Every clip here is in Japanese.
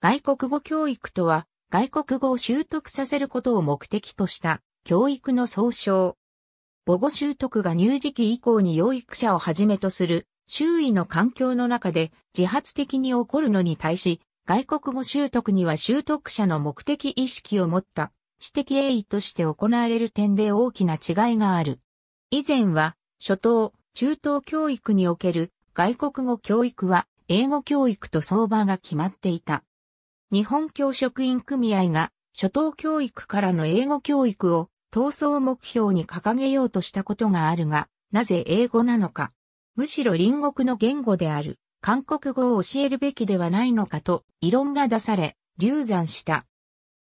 外国語教育とは、外国語を習得させることを目的とした教育の総称。母語習得が入時期以降に養育者をはじめとする周囲の環境の中で自発的に起こるのに対し、外国語習得には習得者の目的意識を持った知的栄意として行われる点で大きな違いがある。以前は、初等、中等教育における外国語教育は英語教育と相場が決まっていた。日本教職員組合が初等教育からの英語教育を闘争目標に掲げようとしたことがあるが、なぜ英語なのか。むしろ隣国の言語である韓国語を教えるべきではないのかと異論が出され、流産した。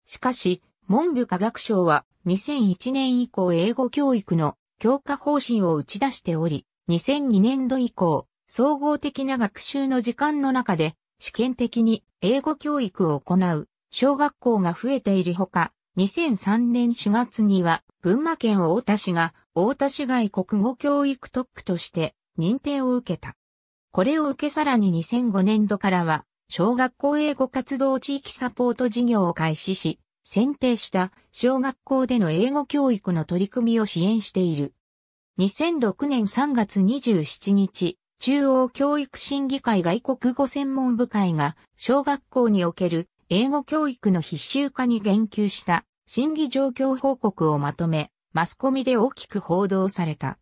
しかし、文部科学省は2001年以降英語教育の強化方針を打ち出しており、2002年度以降、総合的な学習の時間の中で試験的に英語教育を行う小学校が増えているほか、2003年4月には群馬県太田市が太田市外国語教育特区として認定を受けた。これを受けさらに2005年度からは小学校英語活動地域サポート事業を開始し、選定した小学校での英語教育の取り組みを支援している。2006年3月27日、中央教育審議会外国語専門部会が小学校における英語教育の必修化に言及した審議状況報告をまとめ、マスコミで大きく報道された。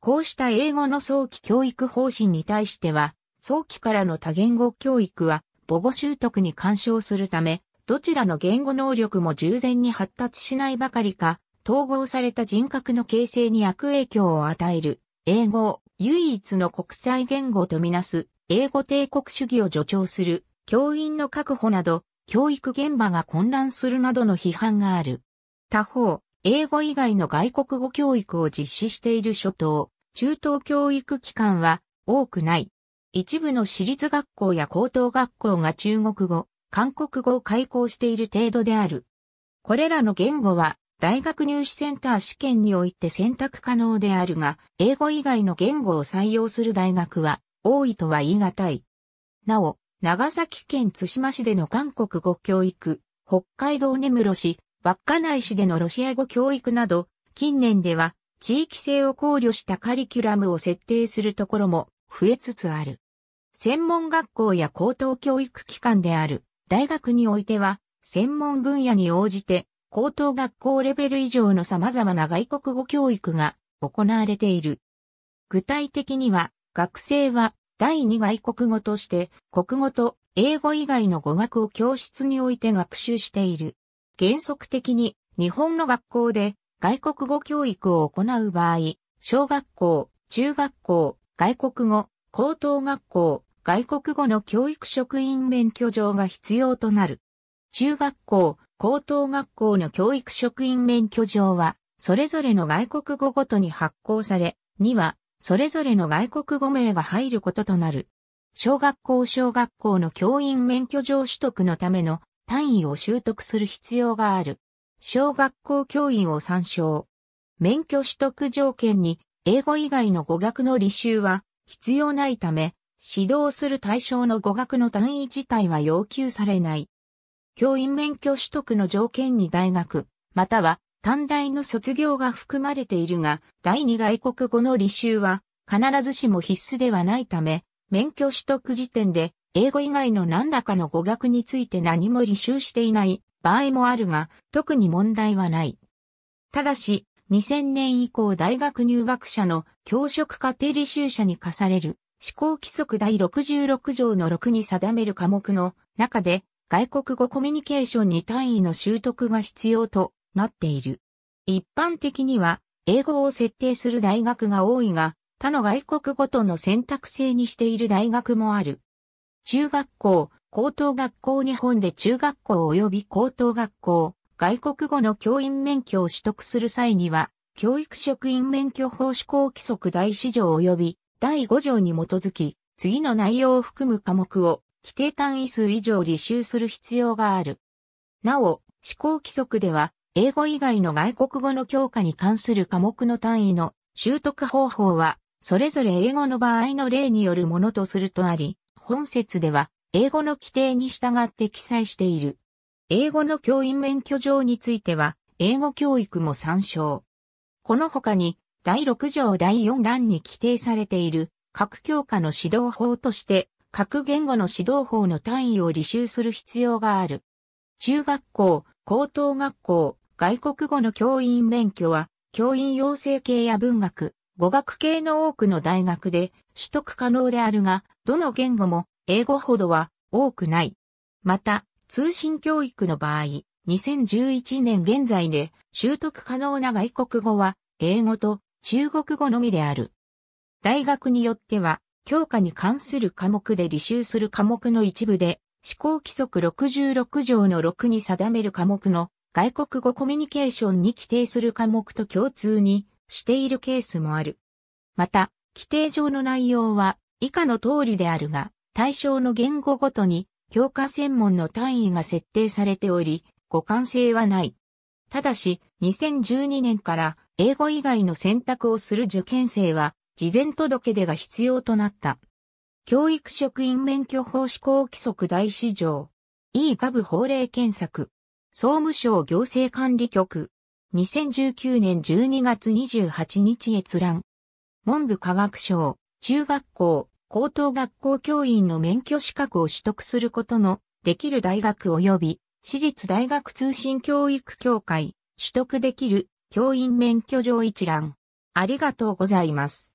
こうした英語の早期教育方針に対しては、早期からの多言語教育は母語習得に干渉するため、どちらの言語能力も従前に発達しないばかりか、統合された人格の形成に悪影響を与える、英語を唯一の国際言語とみなす英語帝国主義を助長する教員の確保など教育現場が混乱するなどの批判がある。他方、英語以外の外国語教育を実施している諸島、中等教育機関は多くない。一部の私立学校や高等学校が中国語、韓国語を開校している程度である。これらの言語は大学入試センター試験において選択可能であるが、英語以外の言語を採用する大学は多いとは言い難い。なお、長崎県津島市での韓国語教育、北海道根室市、稚内市でのロシア語教育など、近年では地域性を考慮したカリキュラムを設定するところも増えつつある。専門学校や高等教育機関である大学においては、専門分野に応じて高等学校レベル以上の様々な外国語教育が行われている。具体的には、学生は第二外国語として国語と英語以外の語学を教室において学習している。原則的に日本の学校で外国語教育を行う場合、小学校、中学校、外国語、高等学校、外国語の教育職員免許状が必要となる。中学校、高等学校の教育職員免許状は、それぞれの外国語ごとに発行され、2は、それぞれの外国語名が入ることとなる。小学校小学校の教員免許状取得のための単位を習得する必要がある。小学校教員を参照。免許取得条件に英語以外の語学の履修は必要ないため、指導する対象の語学の単位自体は要求されない。教員免許取得の条件に大学、または短大の卒業が含まれているが、第二外国語の履修は必ずしも必須ではないため、免許取得時点で英語以外の何らかの語学について何も履修していない場合もあるが、特に問題はない。ただし、2000年以降大学入学者の教職課程履修者に課される、施行規則第66条の6に定める科目の中で、外国語コミュニケーションに単位の習得が必要となっている。一般的には、英語を設定する大学が多いが、他の外国語との選択制にしている大学もある。中学校、高等学校日本で中学校及び高等学校、外国語の教員免許を取得する際には、教育職員免許法施行規則第4条及び第5条に基づき、次の内容を含む科目を規定単位数以上履修する必要がある。なお、思考規則では、英語以外の外国語の教科に関する科目の単位の習得方法は、それぞれ英語の場合の例によるものとするとあり、本節では、英語の規定に従って記載している。英語の教員免許状については、英語教育も参照。この他に、第6条第4欄に規定されている、各教科の指導法として、各言語の指導法の単位を履修する必要がある。中学校、高等学校、外国語の教員免許は、教員養成系や文学、語学系の多くの大学で取得可能であるが、どの言語も英語ほどは多くない。また、通信教育の場合、2011年現在で習得可能な外国語は英語と中国語のみである。大学によっては教科に関する科目で履修する科目の一部で、思考規則66条の6に定める科目の外国語コミュニケーションに規定する科目と共通にしているケースもある。また、規定上の内容は以下の通りであるが、対象の言語ごとに教科専門の単位が設定されており、互換性はない。ただし、2012年から英語以外の選択をする受験生は事前届出が必要となった。教育職員免許法施行規則大市場。e g o 法令検索。総務省行政管理局。2019年12月28日閲覧。文部科学省、中学校、高等学校教員の免許資格を取得することのできる大学及び私立大学通信教育協会、取得できる教員免許上一覧。ありがとうございます。